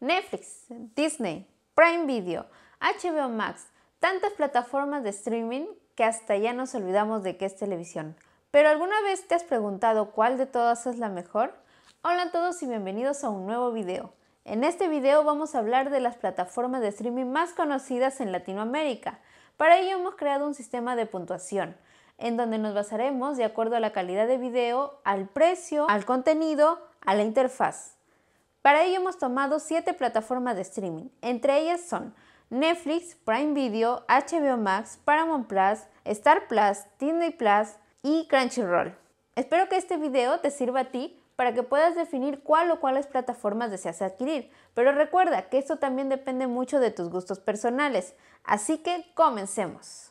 Netflix, Disney, Prime Video, HBO Max, tantas plataformas de streaming que hasta ya nos olvidamos de que es televisión. Pero ¿alguna vez te has preguntado cuál de todas es la mejor? Hola a todos y bienvenidos a un nuevo video. En este video vamos a hablar de las plataformas de streaming más conocidas en Latinoamérica. Para ello hemos creado un sistema de puntuación, en donde nos basaremos de acuerdo a la calidad de video, al precio, al contenido, a la interfaz. Para ello hemos tomado 7 plataformas de streaming, entre ellas son Netflix, Prime Video, HBO Max, Paramount Plus, Star Plus, Disney Plus y Crunchyroll. Espero que este video te sirva a ti para que puedas definir cuál o cuáles plataformas deseas adquirir, pero recuerda que esto también depende mucho de tus gustos personales, así que comencemos.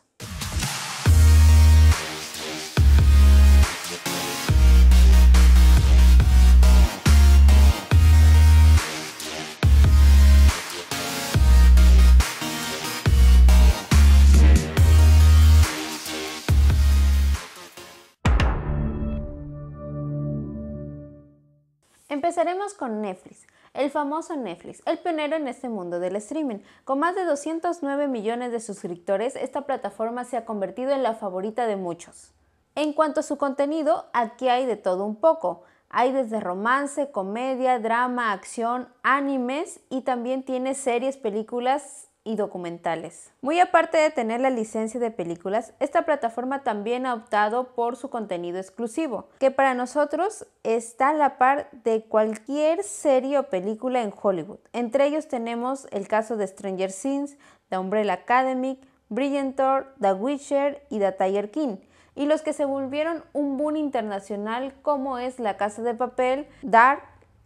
Empezaremos con Netflix, el famoso Netflix, el pionero en este mundo del streaming. Con más de 209 millones de suscriptores, esta plataforma se ha convertido en la favorita de muchos. En cuanto a su contenido, aquí hay de todo un poco. Hay desde romance, comedia, drama, acción, animes y también tiene series, películas y documentales. Muy aparte de tener la licencia de películas, esta plataforma también ha optado por su contenido exclusivo, que para nosotros está a la par de cualquier serie o película en Hollywood. Entre ellos tenemos el caso de Stranger Things, The Umbrella Academy, Brilliant Thor, The Witcher y The Tiger King, y los que se volvieron un boom internacional como es La Casa de Papel, Dark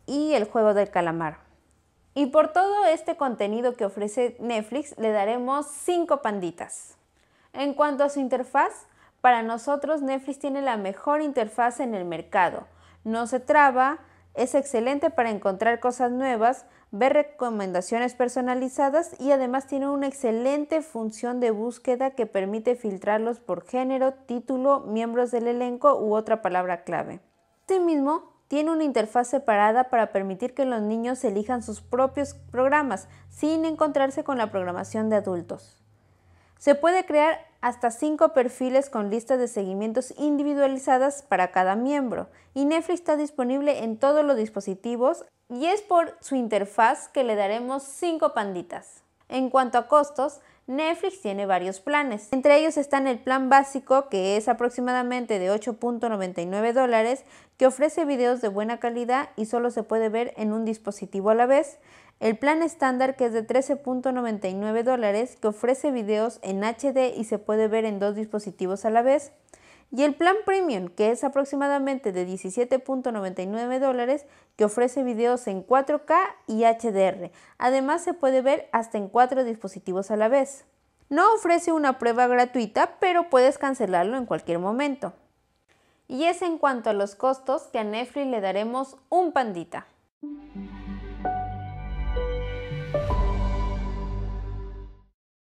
y El Juego del Calamar. Y por todo este contenido que ofrece Netflix le daremos 5 panditas. En cuanto a su interfaz, para nosotros Netflix tiene la mejor interfaz en el mercado. No se traba, es excelente para encontrar cosas nuevas, ver recomendaciones personalizadas y además tiene una excelente función de búsqueda que permite filtrarlos por género, título, miembros del elenco u otra palabra clave. mismo tiene una interfaz separada para permitir que los niños elijan sus propios programas sin encontrarse con la programación de adultos. Se puede crear hasta 5 perfiles con listas de seguimientos individualizadas para cada miembro y Netflix está disponible en todos los dispositivos y es por su interfaz que le daremos 5 panditas. En cuanto a costos, Netflix tiene varios planes. Entre ellos están el plan básico, que es aproximadamente de 8.99 dólares, que ofrece videos de buena calidad y solo se puede ver en un dispositivo a la vez. El plan estándar, que es de 13.99 dólares, que ofrece videos en HD y se puede ver en dos dispositivos a la vez y el plan premium, que es aproximadamente de 17.99 dólares, que ofrece videos en 4K y HDR. Además se puede ver hasta en 4 dispositivos a la vez. No ofrece una prueba gratuita, pero puedes cancelarlo en cualquier momento. Y es en cuanto a los costos que a Netflix le daremos un pandita.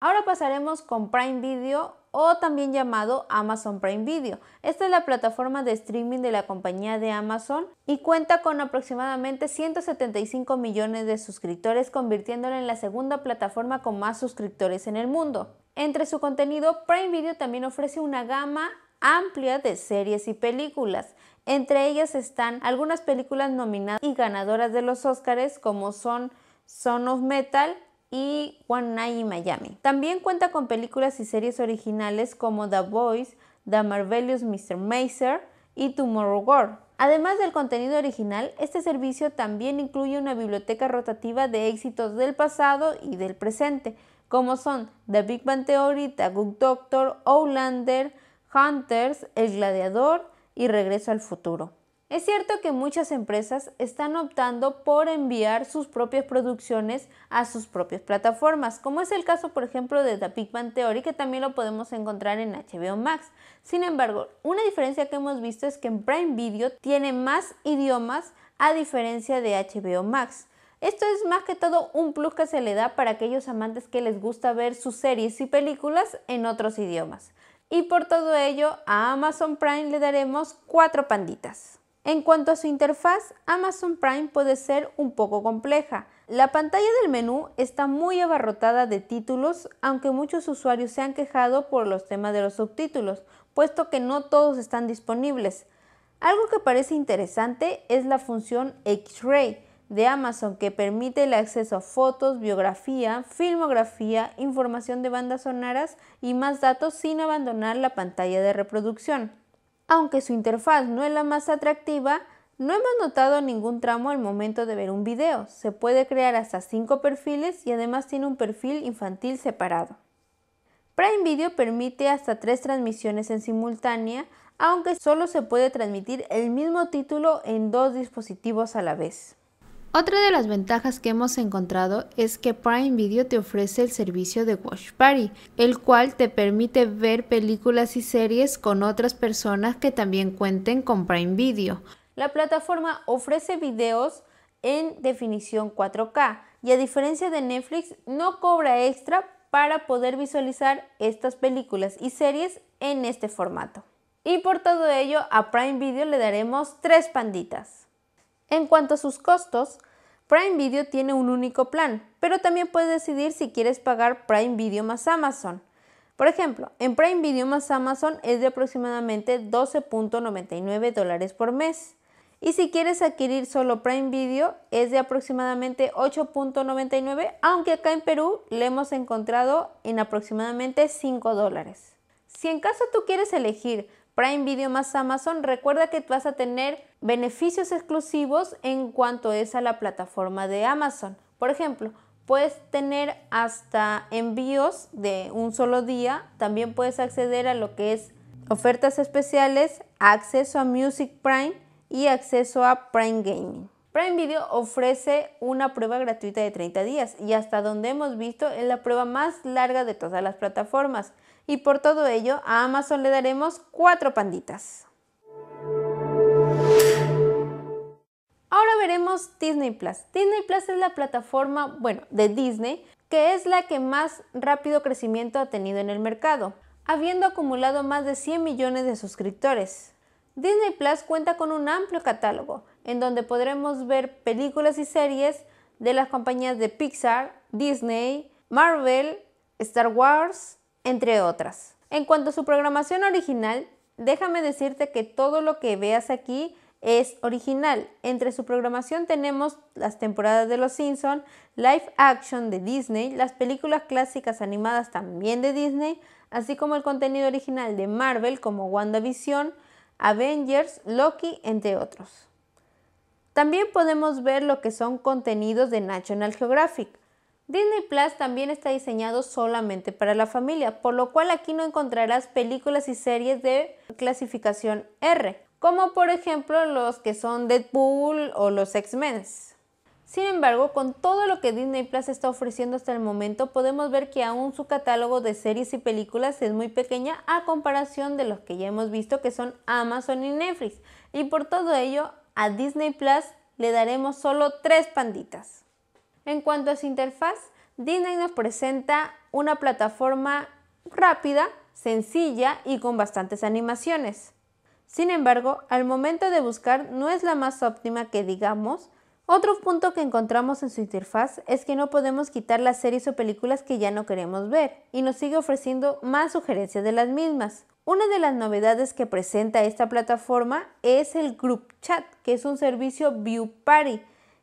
Ahora pasaremos con Prime Video o también llamado Amazon Prime Video. Esta es la plataforma de streaming de la compañía de Amazon y cuenta con aproximadamente 175 millones de suscriptores, convirtiéndola en la segunda plataforma con más suscriptores en el mundo. Entre su contenido, Prime Video también ofrece una gama amplia de series y películas. Entre ellas están algunas películas nominadas y ganadoras de los Oscars como son Son of Metal, y One Night in Miami. También cuenta con películas y series originales como The Voice, The Marvelous Mr. Mazer y Tomorrow World. Además del contenido original, este servicio también incluye una biblioteca rotativa de éxitos del pasado y del presente, como son The Big Bang Theory, The Good Doctor, Outlander, Hunters, El Gladiador y Regreso al Futuro. Es cierto que muchas empresas están optando por enviar sus propias producciones a sus propias plataformas, como es el caso por ejemplo de The Big Bang Theory que también lo podemos encontrar en HBO Max. Sin embargo, una diferencia que hemos visto es que en Prime Video tiene más idiomas a diferencia de HBO Max. Esto es más que todo un plus que se le da para aquellos amantes que les gusta ver sus series y películas en otros idiomas. Y por todo ello, a Amazon Prime le daremos cuatro panditas. En cuanto a su interfaz, Amazon Prime puede ser un poco compleja. La pantalla del menú está muy abarrotada de títulos, aunque muchos usuarios se han quejado por los temas de los subtítulos, puesto que no todos están disponibles. Algo que parece interesante es la función X-Ray de Amazon que permite el acceso a fotos, biografía, filmografía, información de bandas sonoras y más datos sin abandonar la pantalla de reproducción aunque su interfaz no es la más atractiva, no hemos notado ningún tramo al momento de ver un video. Se puede crear hasta 5 perfiles y además tiene un perfil infantil separado. Prime Video permite hasta 3 transmisiones en simultánea, aunque solo se puede transmitir el mismo título en dos dispositivos a la vez. Otra de las ventajas que hemos encontrado es que Prime Video te ofrece el servicio de Watch Party, el cual te permite ver películas y series con otras personas que también cuenten con Prime Video. La plataforma ofrece videos en definición 4K y a diferencia de Netflix no cobra extra para poder visualizar estas películas y series en este formato. Y por todo ello a Prime Video le daremos tres panditas. En cuanto a sus costos, Prime Video tiene un único plan, pero también puedes decidir si quieres pagar Prime Video más Amazon. Por ejemplo, en Prime Video más Amazon es de aproximadamente 12.99 dólares por mes. Y si quieres adquirir solo Prime Video es de aproximadamente 8.99, aunque acá en Perú le hemos encontrado en aproximadamente 5 dólares. Si en caso tú quieres elegir Prime Video más Amazon, recuerda que vas a tener beneficios exclusivos en cuanto es a la plataforma de Amazon. Por ejemplo, puedes tener hasta envíos de un solo día, también puedes acceder a lo que es ofertas especiales, acceso a Music Prime y acceso a Prime Gaming. Prime Video ofrece una prueba gratuita de 30 días y hasta donde hemos visto es la prueba más larga de todas las plataformas y por todo ello a Amazon le daremos 4 panditas. Ahora veremos Disney Plus. Disney Plus es la plataforma, bueno, de Disney, que es la que más rápido crecimiento ha tenido en el mercado, habiendo acumulado más de 100 millones de suscriptores. Disney Plus cuenta con un amplio catálogo, en donde podremos ver películas y series de las compañías de Pixar, Disney, Marvel, Star Wars, entre otras. En cuanto a su programación original, déjame decirte que todo lo que veas aquí es original. Entre su programación tenemos las temporadas de Los Simpson, live action de Disney, las películas clásicas animadas también de Disney, así como el contenido original de Marvel como WandaVision, Avengers, Loki, entre otros. También podemos ver lo que son contenidos de National Geographic, Disney Plus también está diseñado solamente para la familia, por lo cual aquí no encontrarás películas y series de clasificación R, como por ejemplo los que son Deadpool o los X-Men. Sin embargo, con todo lo que Disney Plus está ofreciendo hasta el momento, podemos ver que aún su catálogo de series y películas es muy pequeña a comparación de los que ya hemos visto que son Amazon y Netflix. Y por todo ello, a Disney Plus le daremos solo tres panditas. En cuanto a su interfaz, Disney nos presenta una plataforma rápida, sencilla y con bastantes animaciones. Sin embargo, al momento de buscar no es la más óptima que digamos. Otro punto que encontramos en su interfaz es que no podemos quitar las series o películas que ya no queremos ver y nos sigue ofreciendo más sugerencias de las mismas. Una de las novedades que presenta esta plataforma es el Group Chat, que es un servicio View Party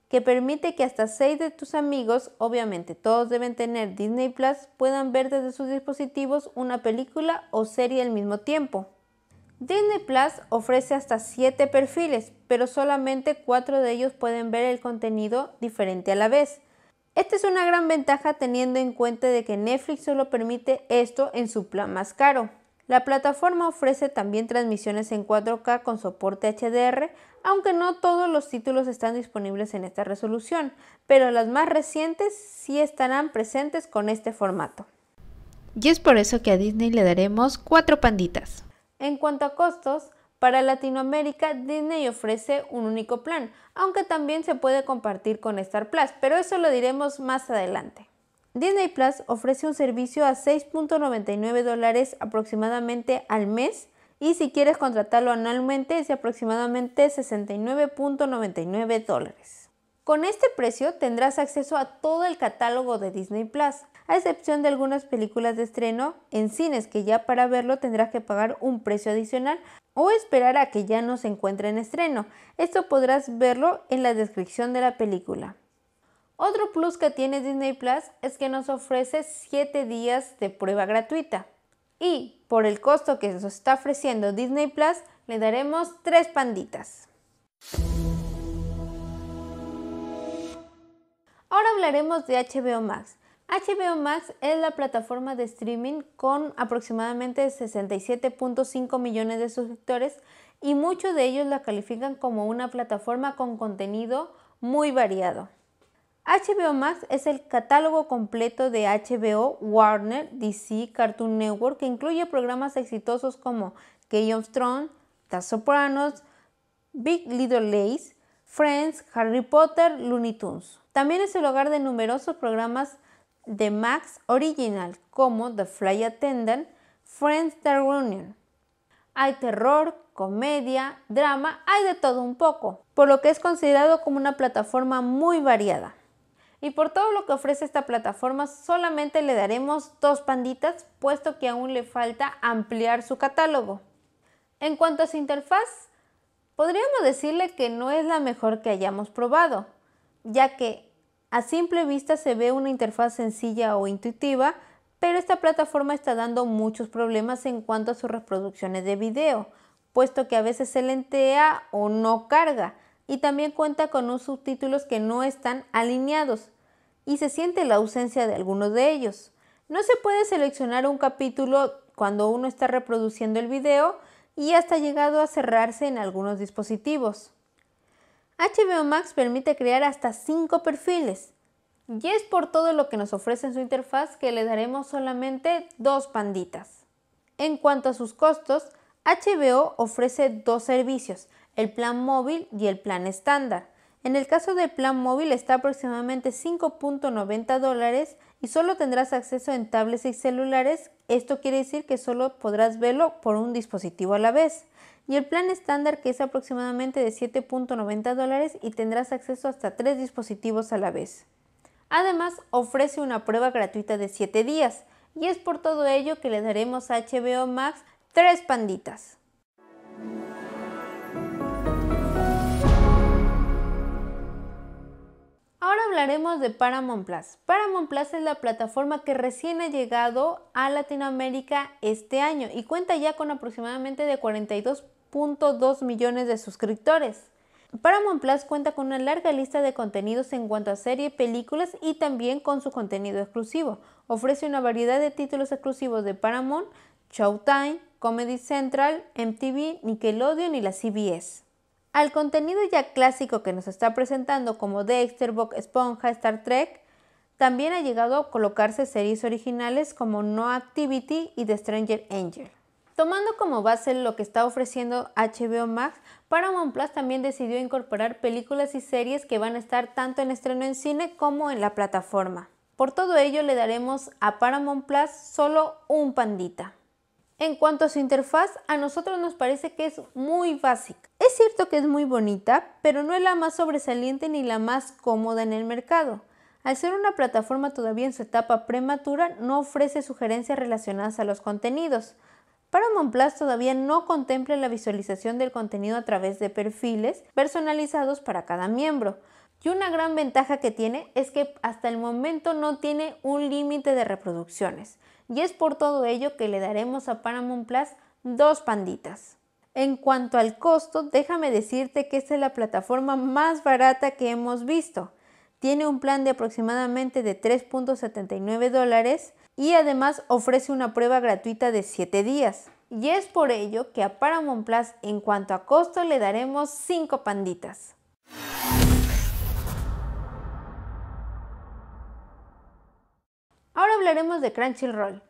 que permite que hasta 6 de tus amigos, obviamente todos deben tener Disney Plus, puedan ver desde sus dispositivos una película o serie al mismo tiempo. Disney Plus ofrece hasta 7 perfiles, pero solamente 4 de ellos pueden ver el contenido diferente a la vez. Esta es una gran ventaja teniendo en cuenta de que Netflix solo permite esto en su plan más caro. La plataforma ofrece también transmisiones en 4K con soporte HDR, aunque no todos los títulos están disponibles en esta resolución, pero las más recientes sí estarán presentes con este formato. Y es por eso que a Disney le daremos 4 panditas. En cuanto a costos, para Latinoamérica, Disney ofrece un único plan, aunque también se puede compartir con Star Plus, pero eso lo diremos más adelante. Disney Plus ofrece un servicio a 6.99 dólares aproximadamente al mes y si quieres contratarlo anualmente es de aproximadamente 69.99 dólares. Con este precio tendrás acceso a todo el catálogo de Disney Plus, a excepción de algunas películas de estreno en cines que ya para verlo tendrás que pagar un precio adicional o esperar a que ya no se encuentre en estreno. Esto podrás verlo en la descripción de la película. Otro plus que tiene Disney Plus es que nos ofrece 7 días de prueba gratuita. Y por el costo que nos está ofreciendo Disney Plus, le daremos 3 panditas. Ahora hablaremos de HBO Max. HBO Max es la plataforma de streaming con aproximadamente 67.5 millones de suscriptores y muchos de ellos la califican como una plataforma con contenido muy variado. HBO Max es el catálogo completo de HBO, Warner, DC, Cartoon Network que incluye programas exitosos como Game of Thrones, The Sopranos, Big Little Lies, Friends, Harry Potter, Looney Tunes. También es el hogar de numerosos programas de Max Original como The Fly Attendant, Friends The Reunion. Hay terror, comedia, drama, hay de todo un poco, por lo que es considerado como una plataforma muy variada. Y por todo lo que ofrece esta plataforma solamente le daremos dos panditas, puesto que aún le falta ampliar su catálogo. En cuanto a su interfaz, podríamos decirle que no es la mejor que hayamos probado, ya que a simple vista se ve una interfaz sencilla o intuitiva, pero esta plataforma está dando muchos problemas en cuanto a sus reproducciones de video, puesto que a veces se lentea o no carga, y también cuenta con unos subtítulos que no están alineados, y se siente la ausencia de algunos de ellos. No se puede seleccionar un capítulo cuando uno está reproduciendo el video y hasta llegado a cerrarse en algunos dispositivos. HBO Max permite crear hasta 5 perfiles y es por todo lo que nos ofrece en su interfaz que le daremos solamente dos panditas. En cuanto a sus costos, HBO ofrece dos servicios, el plan móvil y el plan estándar. En el caso del plan móvil está aproximadamente 5.90 dólares y solo tendrás acceso en tablets y celulares. Esto quiere decir que solo podrás verlo por un dispositivo a la vez. Y el plan estándar que es aproximadamente de 7.90 dólares y tendrás acceso hasta tres dispositivos a la vez. Además, ofrece una prueba gratuita de 7 días y es por todo ello que le daremos a HBO Max 3 panditas. Ahora hablaremos de Paramount Plus. Paramount Plus es la plataforma que recién ha llegado a Latinoamérica este año y cuenta ya con aproximadamente de 42.2 millones de suscriptores. Paramount Plus cuenta con una larga lista de contenidos en cuanto a serie, películas y también con su contenido exclusivo. Ofrece una variedad de títulos exclusivos de Paramount, Showtime, Comedy Central, MTV, Nickelodeon y la CBS al contenido ya clásico que nos está presentando como Dexter, Bob Esponja, Star Trek, también ha llegado a colocarse series originales como No Activity y The Stranger Angel. Tomando como base lo que está ofreciendo HBO Max, Paramount Plus también decidió incorporar películas y series que van a estar tanto en estreno en cine como en la plataforma. Por todo ello le daremos a Paramount Plus solo un pandita. En cuanto a su interfaz, a nosotros nos parece que es muy básica. Es cierto que es muy bonita, pero no es la más sobresaliente ni la más cómoda en el mercado. Al ser una plataforma todavía en su etapa prematura, no ofrece sugerencias relacionadas a los contenidos. Paramount Plus todavía no contempla la visualización del contenido a través de perfiles personalizados para cada miembro. Y una gran ventaja que tiene es que hasta el momento no tiene un límite de reproducciones. Y es por todo ello que le daremos a Paramount Plus dos panditas. En cuanto al costo, déjame decirte que esta es la plataforma más barata que hemos visto. Tiene un plan de aproximadamente de 3.79 dólares y además ofrece una prueba gratuita de 7 días. Y es por ello que a Paramount Plus en cuanto a costo le daremos 5 panditas. Ahora hablaremos de Crunchyroll.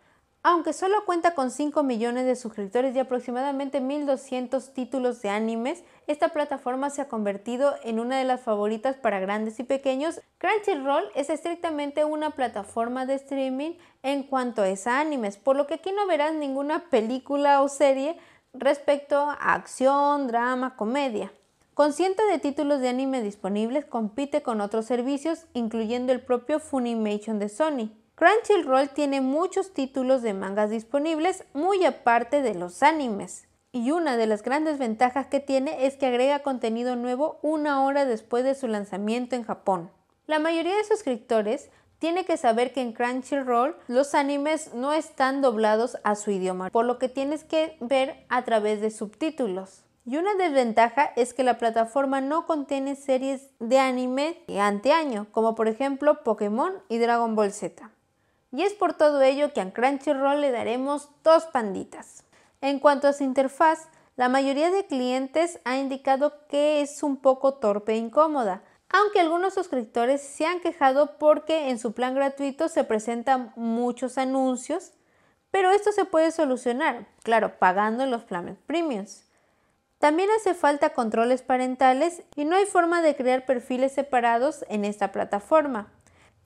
Aunque solo cuenta con 5 millones de suscriptores y aproximadamente 1.200 títulos de animes, esta plataforma se ha convertido en una de las favoritas para grandes y pequeños. Crunchyroll es estrictamente una plataforma de streaming en cuanto es a animes, por lo que aquí no verás ninguna película o serie respecto a acción, drama, comedia. Con cientos de títulos de anime disponibles, compite con otros servicios, incluyendo el propio Funimation de Sony. Crunchyroll tiene muchos títulos de mangas disponibles, muy aparte de los animes. Y una de las grandes ventajas que tiene es que agrega contenido nuevo una hora después de su lanzamiento en Japón. La mayoría de suscriptores tiene que saber que en Crunchyroll los animes no están doblados a su idioma, por lo que tienes que ver a través de subtítulos. Y una desventaja es que la plataforma no contiene series de anime de anteaño, como por ejemplo Pokémon y Dragon Ball Z. Y es por todo ello que a Crunchyroll le daremos dos panditas. En cuanto a su interfaz, la mayoría de clientes ha indicado que es un poco torpe e incómoda, aunque algunos suscriptores se han quejado porque en su plan gratuito se presentan muchos anuncios, pero esto se puede solucionar, claro, pagando los planes premiums. También hace falta controles parentales y no hay forma de crear perfiles separados en esta plataforma.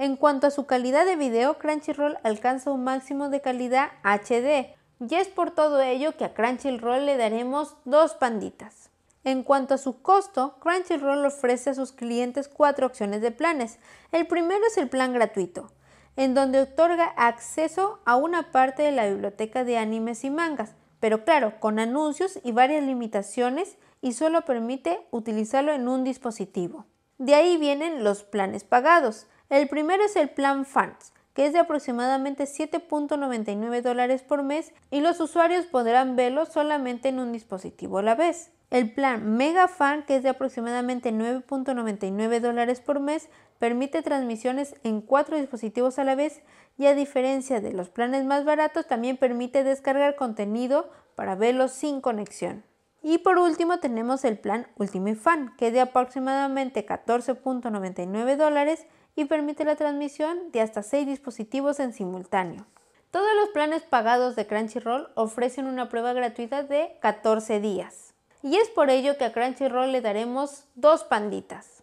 En cuanto a su calidad de video, Crunchyroll alcanza un máximo de calidad HD, y es por todo ello que a Crunchyroll le daremos dos panditas. En cuanto a su costo, Crunchyroll ofrece a sus clientes cuatro opciones de planes. El primero es el plan gratuito, en donde otorga acceso a una parte de la biblioteca de animes y mangas, pero claro, con anuncios y varias limitaciones y solo permite utilizarlo en un dispositivo. De ahí vienen los planes pagados, el primero es el plan Fans, que es de aproximadamente 7.99 dólares por mes y los usuarios podrán verlo solamente en un dispositivo a la vez. El plan Mega Fan, que es de aproximadamente 9.99 dólares por mes, permite transmisiones en cuatro dispositivos a la vez y a diferencia de los planes más baratos también permite descargar contenido para verlo sin conexión. Y por último tenemos el plan Ultimate Fan, que es de aproximadamente 14.99 dólares y permite la transmisión de hasta 6 dispositivos en simultáneo. Todos los planes pagados de Crunchyroll ofrecen una prueba gratuita de 14 días. Y es por ello que a Crunchyroll le daremos dos panditas.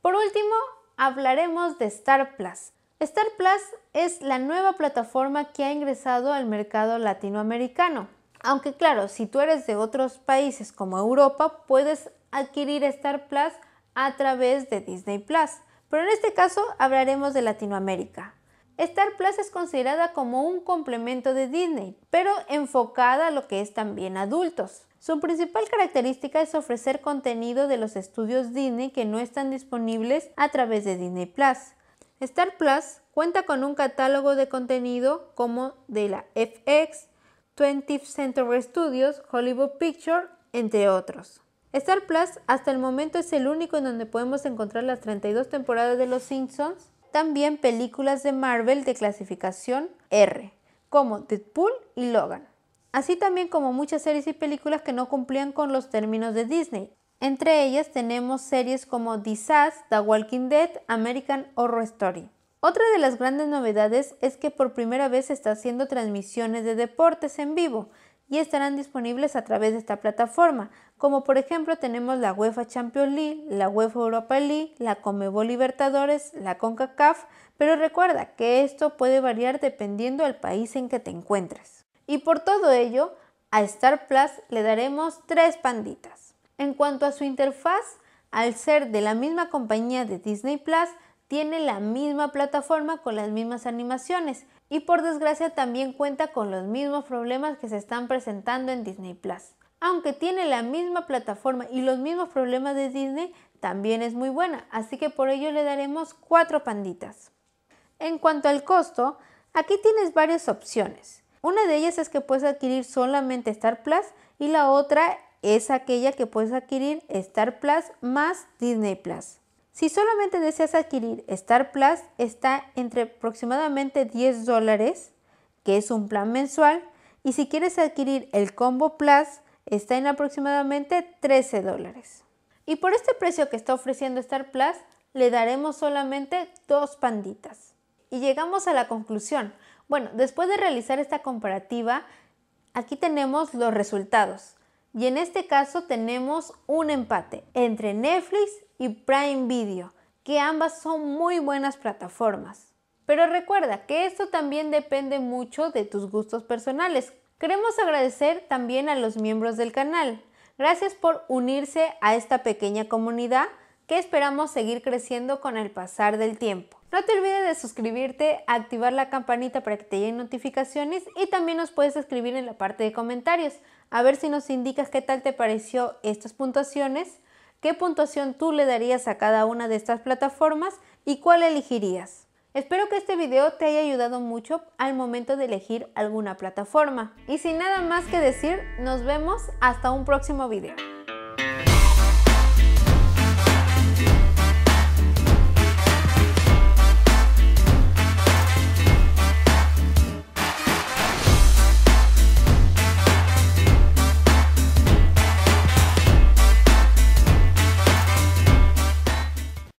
Por último, hablaremos de Star Plus. Star Plus es la nueva plataforma que ha ingresado al mercado latinoamericano. Aunque claro, si tú eres de otros países como Europa, puedes adquirir Star Plus a través de Disney Plus, pero en este caso hablaremos de Latinoamérica. Star Plus es considerada como un complemento de Disney, pero enfocada a lo que es también adultos. Su principal característica es ofrecer contenido de los estudios Disney que no están disponibles a través de Disney Plus. Star Plus cuenta con un catálogo de contenido como de la FX, 20th Century Studios, Hollywood Picture, entre otros. Star Plus hasta el momento es el único en donde podemos encontrar las 32 temporadas de Los Simpsons, también películas de Marvel de clasificación R, como Deadpool y Logan, así también como muchas series y películas que no cumplían con los términos de Disney. Entre ellas tenemos series como Disaster, The Walking Dead, American Horror Story. Otra de las grandes novedades es que por primera vez está haciendo transmisiones de deportes en vivo, y estarán disponibles a través de esta plataforma, como por ejemplo tenemos la UEFA Champions League, la UEFA Europa League, la Comebol Libertadores, la CONCACAF, pero recuerda que esto puede variar dependiendo del país en que te encuentres. Y por todo ello, a Star Plus le daremos tres panditas. En cuanto a su interfaz, al ser de la misma compañía de Disney Plus, tiene la misma plataforma con las mismas animaciones y por desgracia también cuenta con los mismos problemas que se están presentando en Disney Plus. Aunque tiene la misma plataforma y los mismos problemas de Disney, también es muy buena, así que por ello le daremos 4 panditas. En cuanto al costo, aquí tienes varias opciones. Una de ellas es que puedes adquirir solamente Star Plus y la otra es aquella que puedes adquirir Star Plus más Disney Plus. Si solamente deseas adquirir Star Plus, está entre aproximadamente 10 dólares, que es un plan mensual, y si quieres adquirir el Combo Plus, está en aproximadamente 13 dólares. Y por este precio que está ofreciendo Star Plus, le daremos solamente dos panditas. Y llegamos a la conclusión. Bueno, después de realizar esta comparativa, aquí tenemos los resultados. Y en este caso tenemos un empate entre Netflix y Prime Video, que ambas son muy buenas plataformas. Pero recuerda que esto también depende mucho de tus gustos personales. Queremos agradecer también a los miembros del canal. Gracias por unirse a esta pequeña comunidad que esperamos seguir creciendo con el pasar del tiempo. No te olvides de suscribirte, activar la campanita para que te lleguen notificaciones y también nos puedes escribir en la parte de comentarios a ver si nos indicas qué tal te pareció estas puntuaciones ¿Qué puntuación tú le darías a cada una de estas plataformas y cuál elegirías? Espero que este video te haya ayudado mucho al momento de elegir alguna plataforma. Y sin nada más que decir, nos vemos hasta un próximo video.